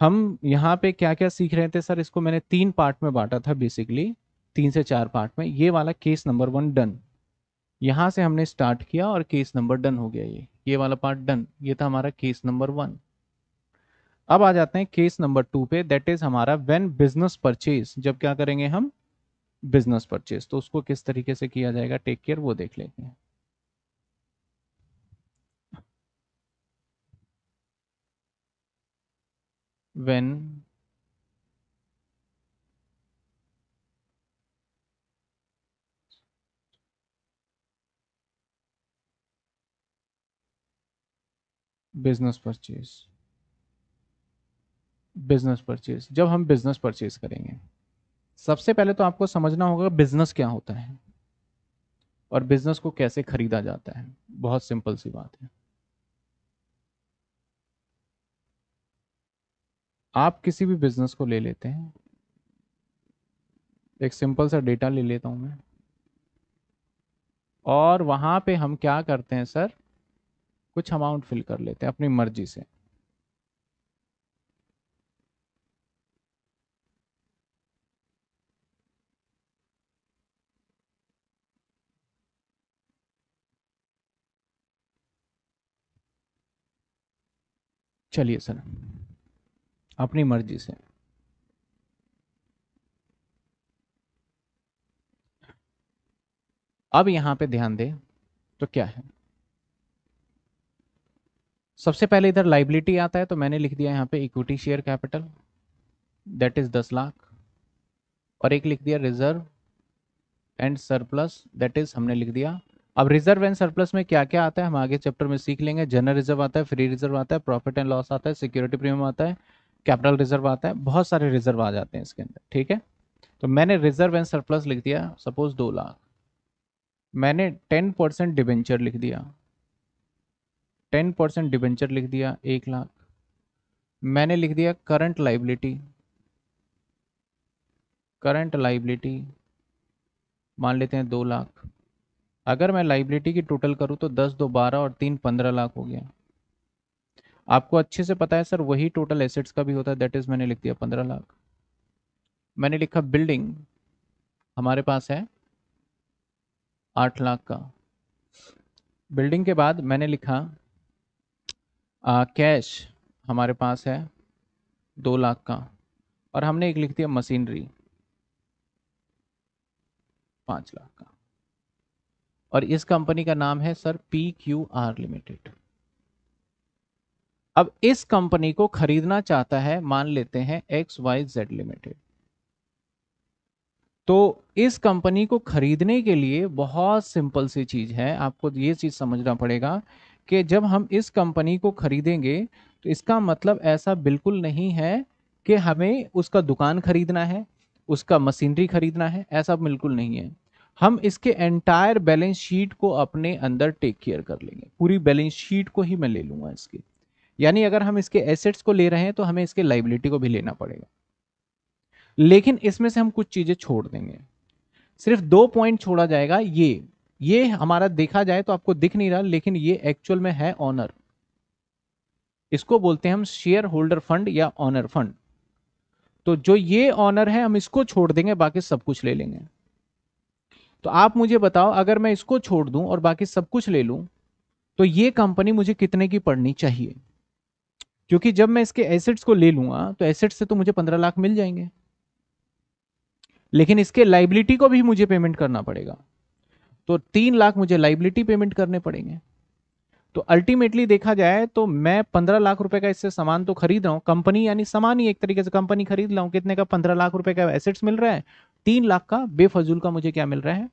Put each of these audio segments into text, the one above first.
हम यहाँ पे क्या क्या सीख रहे थे सर इसको मैंने तीन पार्ट में बांटा था बेसिकली तीन से चार पार्ट में ये वाला केस नंबर वन डन यहाँ से हमने स्टार्ट किया और केस नंबर डन हो गया ये ये वाला पार्ट डन ये था हमारा केस नंबर वन अब आ जाते हैं केस नंबर टू पे दैट इज हमारा वेन बिजनेस परचेज जब क्या करेंगे हम बिजनेस परचेज तो उसको किस तरीके से किया जाएगा टेक केयर वो देख लेते हैं when business purchase business purchase जब हम बिजनेस परचेज करेंगे सबसे पहले तो आपको समझना होगा बिजनेस क्या होता है और बिजनेस को कैसे खरीदा जाता है बहुत सिंपल सी बात है आप किसी भी बिजनेस को ले लेते हैं एक सिंपल सा डेटा ले लेता हूं मैं और वहां पे हम क्या करते हैं सर कुछ अमाउंट फिल कर लेते हैं अपनी मर्जी से चलिए सर अपनी मर्जी से अब यहां पे ध्यान दें तो क्या है सबसे पहले इधर लाइबिलिटी आता है तो मैंने लिख दिया यहां पे equity share capital that is दस लाख और एक लिख दिया reserve and surplus that is हमने लिख दिया अब रिजर्व एंड सरप्लस में क्या क्या आता है हम आगे चैप्टर में सीख लेंगे जनरल रिजर्व आता है फ्री रिजर्व आता है प्रॉफिट एंड लॉस आता है सिक्योरिटी प्रीमियम आता है कैपिटल रिजर्व आता है बहुत सारे रिजर्व आ जाते हैं इसके अंदर ठीक है तो मैंने रिजर्व एंड सरप्लस लिख दिया सपोज दो लाख मैंने टेन परसेंट डिबेंचर लिख दिया टेन परसेंट डिबेंचर लिख दिया एक लाख मैंने लिख दिया करंट लाइबिलिटी करंट लाइबिलिटी मान लेते हैं दो लाख अगर मैं लाइबिलिटी की टोटल करूँ तो दस दो बारह और तीन पंद्रह लाख हो गया आपको अच्छे से पता है सर वही टोटल एसेट्स का भी होता है दैट इज मैंने लिख दिया पंद्रह लाख मैंने लिखा बिल्डिंग हमारे पास है आठ लाख का बिल्डिंग के बाद मैंने लिखा आ, कैश हमारे पास है दो लाख का और हमने एक लिख दिया मशीनरी पाँच लाख का और इस कंपनी का नाम है sir P Q R limited अब इस कंपनी को खरीदना चाहता है मान लेते हैं एक्स वाई जेड लिमिटेड तो इस कंपनी को खरीदने के लिए बहुत सिंपल सी चीज है आपको ये चीज समझना पड़ेगा कि जब हम इस कंपनी को खरीदेंगे तो इसका मतलब ऐसा बिल्कुल नहीं है कि हमें उसका दुकान खरीदना है उसका मशीनरी खरीदना है ऐसा बिल्कुल नहीं है हम इसके एंटायर बैलेंस शीट को अपने अंदर टेक केयर कर लेंगे पूरी बैलेंस शीट को ही मैं ले लूंगा इसकी यानी अगर हम इसके एसेट्स को ले रहे हैं तो हमें इसके लाइबिलिटी को भी लेना पड़ेगा लेकिन इसमें से हम कुछ चीज़ें छोड़ देंगे सिर्फ दो पॉइंट छोड़ा जाएगा ये ये हमारा देखा जाए तो आपको दिख नहीं रहा लेकिन ये एक्चुअल में है ऑनर इसको बोलते हैं हम शेयर होल्डर फंड या ऑनर फंड तो जो ये ऑनर है हम इसको छोड़ देंगे बाकी सब कुछ ले लेंगे तो आप मुझे बताओ अगर मैं इसको छोड़ दूं और बाकी सब कुछ ले लूं तो ये कंपनी मुझे कितने की पड़नी चाहिए क्योंकि जब मैं इसके एसेट्स को ले लूंगा तो एसेट्स से तो मुझे पंद्रह लाख मिल जाएंगे लेकिन इसके लाइबिलिटी को भी मुझे पेमेंट करना पड़ेगा तो तीन लाख मुझे लाइबिलिटी पेमेंट करने पड़ेंगे तो अल्टीमेटली देखा जाए तो मैं पंद्रह लाख रुपए का इससे सामान तो खरीद रहा हूं कंपनी यानी सामान ही एक तरीके से कंपनी खरीद रहा कितने का पंद्रह लाख रुपए का एसेट्स मिल रहा है तीन लाख का बेफजूल का मुझे क्या मिल रहा है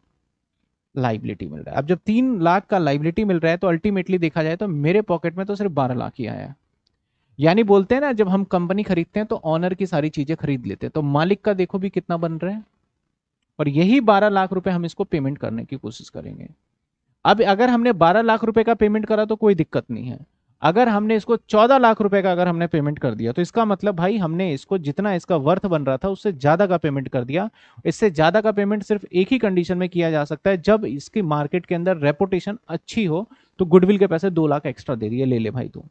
लाइबिलिटी मिल रहा है अब जब तीन लाख का लाइबिलिटी मिल रहा है तो अल्टीमेटली देखा जाए तो मेरे पॉकेट में तो सिर्फ बारह लाख ही आया यानी बोलते हैं ना जब हम कंपनी खरीदते हैं तो ऑनर की सारी चीजें खरीद लेते हैं तो मालिक का देखो भी कितना बन रहा है और यही बारह लाख रुपए हम इसको पेमेंट करने की कोशिश करेंगे अब अगर हमने बारह लाख रुपए का पेमेंट करा तो कोई दिक्कत नहीं है अगर हमने इसको चौदह लाख रुपए का अगर हमने पेमेंट कर दिया तो इसका मतलब भाई हमने इसको जितना इसका वर्थ बन रहा था उससे ज़्यादा का पेमेंट कर दिया इससे ज़्यादा का पेमेंट सिर्फ एक ही कंडीशन में किया जा सकता है जब इसकी मार्केट के अंदर रेपुटेशन अच्छी हो तो गुडविल के पैसे दो लाख एक्स्ट्रा दे दिए ले ले भाई तू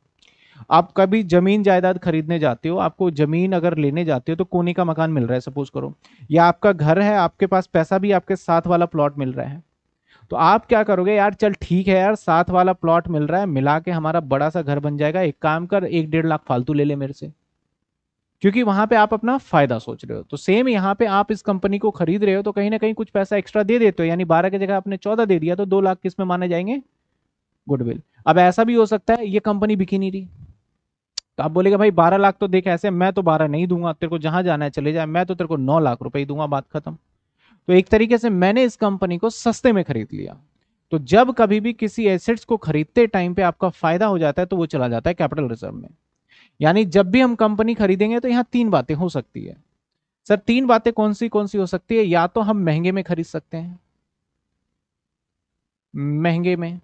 आप कभी जमीन जायदाद खरीदने जाते हो आपको जमीन अगर लेने जाते हो तो कोने का मकान मिल रहा है सपोज करो या आपका घर है आपके पास पैसा भी आपके साथ वाला प्लॉट मिल रहा है तो आप क्या करोगे यार चल ठीक है यार साथ वाला प्लॉट मिल रहा है मिला के हमारा बड़ा सा घर बन जाएगा एक काम कर एक डेढ़ लाख फालतू ले ले मेरे से क्योंकि वहां पे आप अपना फायदा सोच रहे हो तो सेम यहाँ पे आप इस कंपनी को खरीद रहे हो तो कहीं ना कहीं कुछ पैसा एक्स्ट्रा दे देते हो यानी बारह की जगह आपने चौदह दे दिया तो दो लाख किस में माने जाएंगे गुडविल अब ऐसा भी हो सकता है ये कंपनी बिकी नहीं रही तो आप बोलेगा भाई बारह लाख तो देख ऐसे मैं तो बारह नहीं दूंगा तेरे को जहां जाना है चले जाए मैं तो तेरे को नौ लाख रुपए दूंगा बात खत्म तो एक तरीके से मैंने इस कंपनी को सस्ते में खरीद लिया तो जब कभी भी किसी एसेट्स को खरीदते टाइम पे आपका फायदा हो जाता है तो वो चला जाता है कैपिटल रिजर्व में यानी जब भी हम कंपनी खरीदेंगे तो यहाँ तीन बातें हो सकती है सर तीन बातें कौन सी कौन सी हो सकती है या तो हम महंगे में खरीद सकते हैं महंगे में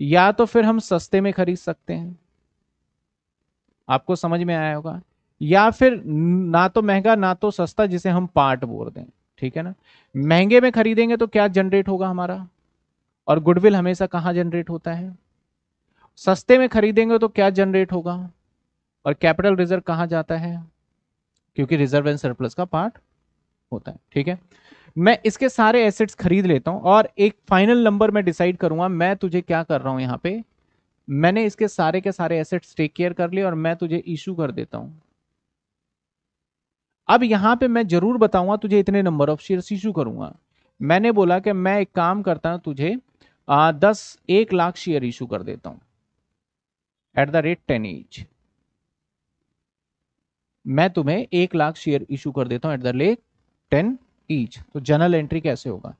या तो फिर हम सस्ते में खरीद सकते हैं आपको समझ में आया होगा या फिर ना तो महंगा ना तो सस्ता जिसे हम पार्ट बोल दें ठीक है ना महंगे में खरीदेंगे तो क्या जनरेट होगा हमारा और गुडविल हमेशा कहाँ जनरेट होता है सस्ते में खरीदेंगे तो क्या जनरेट होगा और कैपिटल रिजर्व कहाँ जाता है क्योंकि रिजर्व एंड सरप्लस का पार्ट होता है ठीक है मैं इसके सारे एसेट्स खरीद लेता हूँ और एक फाइनल नंबर में डिसाइड करूंगा मैं तुझे क्या कर रहा हूँ यहाँ पे मैंने इसके सारे के सारे एसेट्स टेक केयर कर लिए और मैं तुझे इशू कर देता हूं अब यहां पे मैं जरूर बताऊंगा तुझे इतने नंबर ऑफ शेयर्स इशू करूंगा मैंने बोला कि मैं एक काम करता हूं तुझे आ, दस एक लाख शेयर इशू कर देता हूं at the rate ten each मैं तुम्हें एक लाख शेयर इशू कर देता हूं at the rate ten each तो जनरल एंट्री कैसे होगा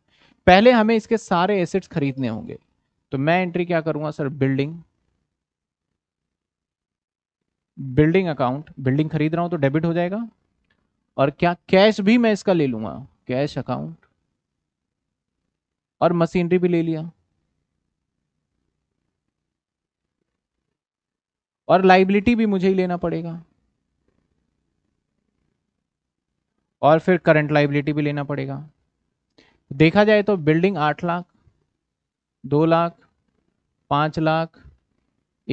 पहले हमें इसके सारे एसेट्स खरीदने होंगे तो मैं एंट्री क्या करूंगा sir building building account building खरीद रहा हूं तो डेबिट हो जाएगा और क्या कैश भी मैं इसका ले लूंगा कैश अकाउंट और मशीनरी भी ले लिया और लाइबिलिटी भी मुझे ही लेना पड़ेगा और फिर करंट लाइबिलिटी भी लेना पड़ेगा देखा जाए तो बिल्डिंग आठ लाख दो लाख पांच लाख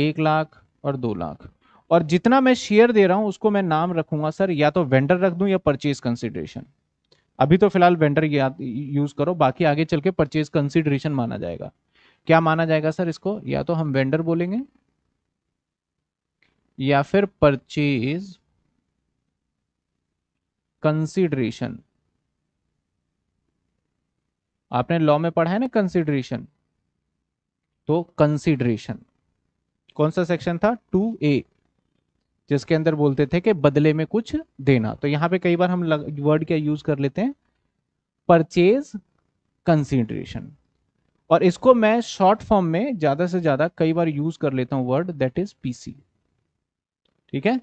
एक लाख और दो लाख और जितना मैं शेयर दे रहा हूं उसको मैं नाम रखूंगा सर या तो वेंडर रख दूं या परचेज कंसिडरेशन अभी तो फिलहाल वेंडर याद यूज करो बाकी आगे चल के परचेज कंसिडरेशन माना जाएगा क्या माना जाएगा सर इसको या तो हम वेंडर बोलेंगे या फिर परचेज कंसिडरेशन आपने लॉ में पढ़ा है ना कंसिडरेशन तो कंसिडरेशन कौन सा सेक्शन था टू ए जिसके अंदर बोलते थे कि बदले में कुछ देना तो यहाँ पे कई बार हम वर्ड क्या यूज कर लेते हैं परचेज कंसिडरेशन और इसको मैं शॉर्ट फॉर्म में ज्यादा से ज्यादा कई बार यूज कर लेता हूँ वर्ड दैट इज पीसी ठीक है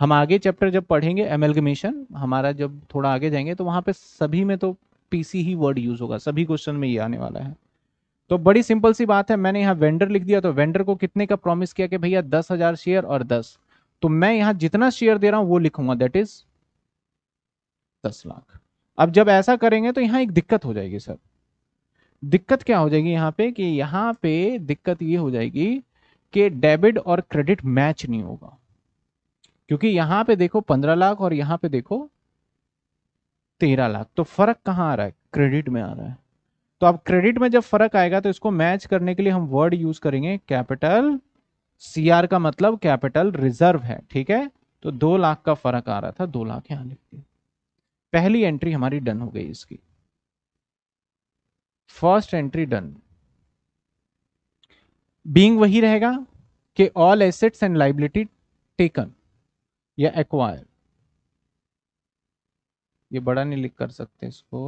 हम आगे चैप्टर जब पढ़ेंगे एमेलगमेशन हमारा जब थोड़ा आगे जाएंगे तो वहां पे सभी में तो पीसी ही वर्ड यूज होगा सभी क्वेश्चन में ये आने वाला है तो बड़ी सिंपल सी बात है मैंने यहाँ वेंडर लिख दिया तो वेंडर को कितने का प्रॉमिस किया कि भैया दस हजार शेयर और दस तो मैं यहां जितना शेयर दे रहा हूं वो लिखूंगा दैट इज दस लाख अब जब ऐसा करेंगे तो यहां एक दिक्कत हो जाएगी सर दिक्कत क्या हो जाएगी यहां पे कि यहां पे दिक्कत ये हो जाएगी कि डेबिट और क्रेडिट मैच नहीं होगा क्योंकि यहां पे देखो पंद्रह लाख और यहां पे देखो तेरह लाख तो फर्क कहां आ रहा है क्रेडिट में आ रहा है तो अब क्रेडिट में जब फर्क आएगा तो इसको मैच करने के लिए हम वर्ड यूज करेंगे कैपिटल सीआर का मतलब कैपिटल रिजर्व है ठीक है तो दो लाख का फर्क आ रहा था दो लाख यहां लिख दिया पहली एंट्री हमारी डन हो गई इसकी फर्स्ट एंट्री डन बींग वही रहेगा कि all assets and liability taken या एक्वायर ये बड़ा नहीं लिख कर सकते इसको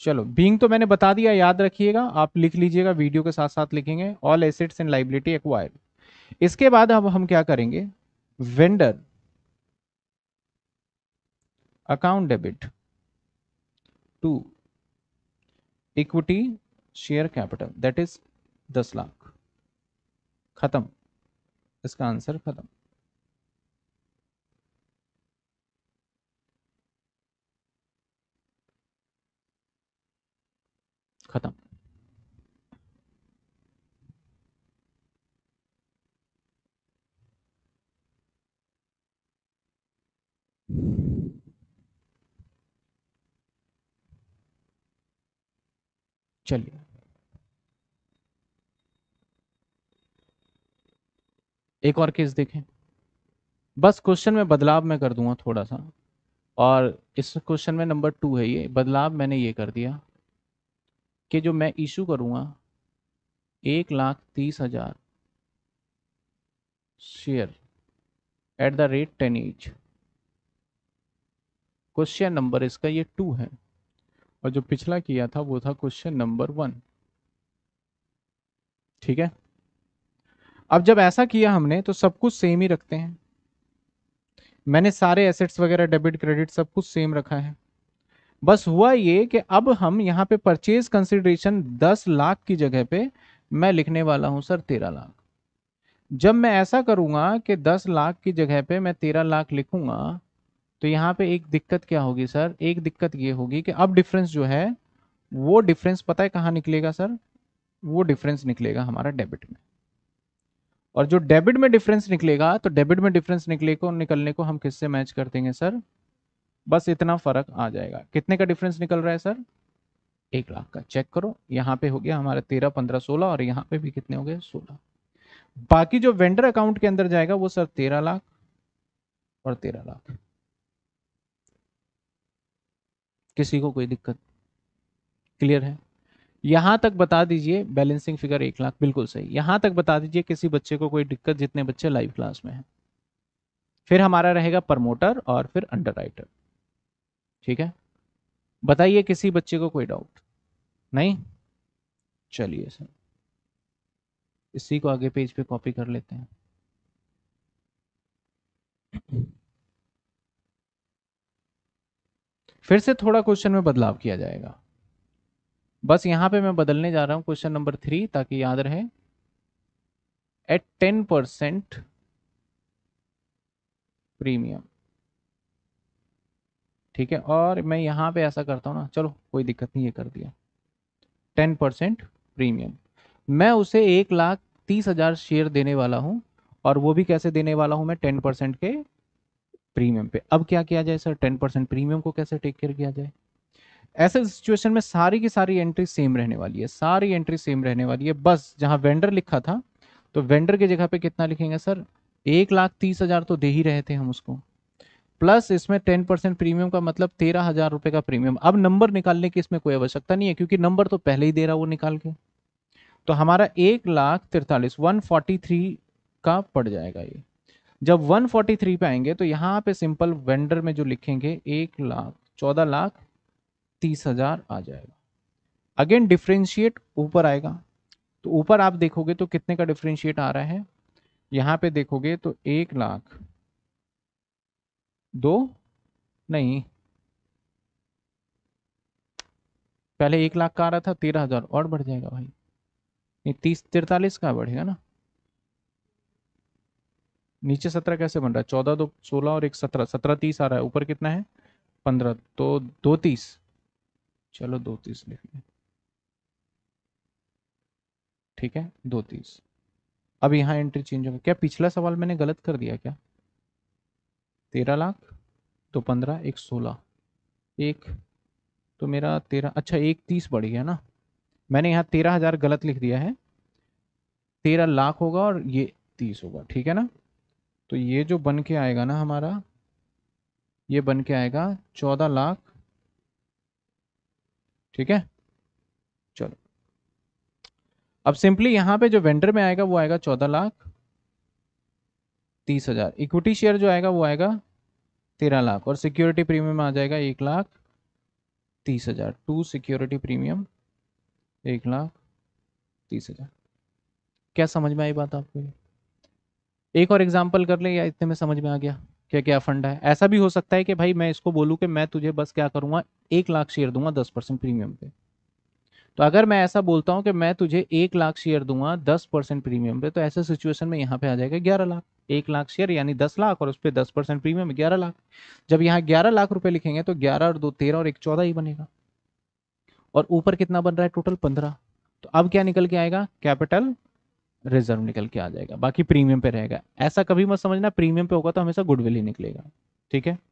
चलो बींग तो मैंने बता दिया याद रखिएगा आप लिख लीजिएगा वीडियो के साथ साथ लिखेंगे all assets and liability acquired इसके बाद अब हम क्या करेंगे vendor account debit to equity share capital that is दस लाख खत्म इसका आंसर खत्म खत्म चलिए एक और केस देखें बस क्वेश्चन में बदलाव मैं कर दूंगा थोड़ा सा और इस क्वेश्चन में नंबर टू है ये बदलाव मैंने ये कर दिया कि जो मैं इशू करूंगा एक लाख तीस हज़ार share at the rate ten each question number इसका ये टू है और जो पिछला किया था वो था क्वेश्चन नंबर वन ठीक है अब जब ऐसा किया हमने तो सब कुछ सेम ही रखते हैं मैंने सारे एसेट्स वगैरह डेबिट क्रेडिट सब कुछ सेम रखा है बस हुआ ये कि अब हम यहाँ पे परचेज कंसिडरेशन दस लाख की जगह पे मैं लिखने वाला हूँ सर तेरह लाख जब मैं ऐसा करूँगा कि दस लाख की जगह पे मैं तेरह लाख लिखूँगा तो यहाँ पे एक दिक्कत क्या होगी सर एक दिक्कत ये होगी कि अब डिफरेंस जो है वो डिफरेंस पता है कहाँ निकलेगा सर वो डिफरेंस निकलेगा हमारा डेबिट में और जो डेबिट में डिफरेंस निकलेगा तो डेबिट में डिफरेंस निकले को निकलने को हम किससे मैच कर देंगे सर बस इतना फर्क आ जाएगा कितने का डिफरेंस निकल रहा है सर एक लाख का चेक करो यहाँ पे हो गया हमारा तेरह पंद्रह सोलह और यहाँ पे भी कितने हो गए सोलह बाकी जो वेंडर अकाउंट के अंदर जाएगा वो सर तेरह लाख और तेरह लाख किसी को कोई दिक्कत क्लियर है यहां तक बता दीजिए बैलेंसिंग फिगर एक लाख बिल्कुल सही यहां तक बता दीजिए किसी बच्चे को कोई दिक्कत जितने बच्चे लाइव क्लास में हैं फिर हमारा रहेगा प्रमोटर और फिर राइटर ठीक है बताइए किसी बच्चे को कोई डाउट नहीं चलिए सर इसी को आगे पेज पे कॉपी कर लेते हैं फिर से थोड़ा क्वेश्चन में बदलाव किया जाएगा बस यहां पे मैं बदलने जा रहा हूं क्वेश्चन नंबर थ्री ताकि याद रहे एट टेन परसेंट प्रीमियम ठीक है और मैं यहाँ पे ऐसा करता हूँ ना चलो कोई दिक्कत नहीं ये कर दिया टेन परसेंट प्रीमियम मैं उसे एक लाख तीस हज़ार शेयर देने वाला हूँ और वो भी कैसे देने वाला हूँ मैं टेन परसेंट के प्रीमियम पे अब क्या किया जाए सर टेन परसेंट प्रीमियम को कैसे टेक केयर किया जाए ऐसे सिचुएशन में सारी की सारी एंट्री सेम रहने वाली है सारी एंट्री सेम रहने वाली है बस जहाँ वेंडर लिखा था तो वेंडर की जगह पर कितना लिखेंगे सर एक लाख तीस हज़ार तो दे ही रहे थे हम उसको प्लस इसमें टेन परसेंट प्रीमियम का मतलब तेरह हजार रुपए का प्रीमियम अब नंबर निकालने की इसमें कोई आवश्यकता नहीं है क्योंकि नंबर तो पहले ही दे रहा वो निकाल के तो हमारा एक लाख तिरतालीस वन फोर्टी थ्री का पड़ जाएगा ये जब थ्री पे आएंगे तो यहाँ पे सिंपल वेंडर में जो लिखेंगे एक लाख चौदह लाख तीस हजार आ जाएगा अगेन डिफ्रेंशिएट ऊपर आएगा तो ऊपर आप देखोगे तो कितने का डिफ्रेंशिएट आ रहा है यहाँ पे देखोगे तो एक लाख दो नहीं पहले एक लाख का आ रहा था तेरह हजार और बढ़ जाएगा भाई नहीं तीस तिरतालीस का बढ़ेगा ना नीचे सत्रह कैसे बन रहा है चौदह दो सोलह और एक सत्रह सत्रह तीस आ रहा है ऊपर कितना है पंद्रह तो दो तीस चलो दो तीस लिख लें ठीक है दो तीस अब यहाँ एंट्री चेंज होगा क्या पिछला सवाल मैंने गलत कर दिया क्या तेरह लाख तो पंद्रह एक सोलह एक तो मेरा तेरह अच्छा एक तीस बढ़ गया ना मैंने यहाँ तेरह हज़ार गलत लिख दिया है तेरह लाख होगा और ये तीस होगा ठीक है ना तो ये जो बन के आएगा ना हमारा ये बन के आएगा चौदह लाख ठीक है चलो अब सिंपली यहाँ पे जो वेंडर में आएगा वो आएगा चौदह लाख तीस हज़ार इक्विटी शेयर जो आएगा वो आएगा तेरह लाख और सिक्योरिटी प्रीमियम आ जाएगा एक लाख तीस हज़ार टू सिक्योरिटी प्रीमियम एक लाख तीस हज़ार क्या समझ में आई बात आपको एक और एग्जाम्पल कर ले या इतने में समझ में आ गया क्या क्या फंड है ऐसा भी हो सकता है कि भाई मैं इसको बोलूँ कि मैं तुझे बस क्या करूँगा एक लाख शेयर दूंगा दस परसेंट प्रीमियम पे तो अगर मैं ऐसा बोलता हूँ कि मैं तुझे एक लाख शेयर दूंगा दस परसेंट प्रीमियम पे तो ऐसे सिचुएशन में यहाँ पे आ जाएगा ग्यारह लाख एक लाख शेयर यानी दस लाख और उस पर दस परसेंट प्रीमियम ग्यारह लाख जब यहाँ ग्यारह लाख रुपए लिखेंगे तो ग्यारह और दो तेरह और एक चौदह ही बनेगा और ऊपर कितना बन रहा है टोटल पंद्रह तो अब क्या निकल के आएगा कैपिटल रिजर्व निकल के आ जाएगा बाकी प्रीमियम पे रहेगा ऐसा कभी मत समझना प्रीमियम पे होगा तो हमेशा गुडविल ही निकलेगा ठीक है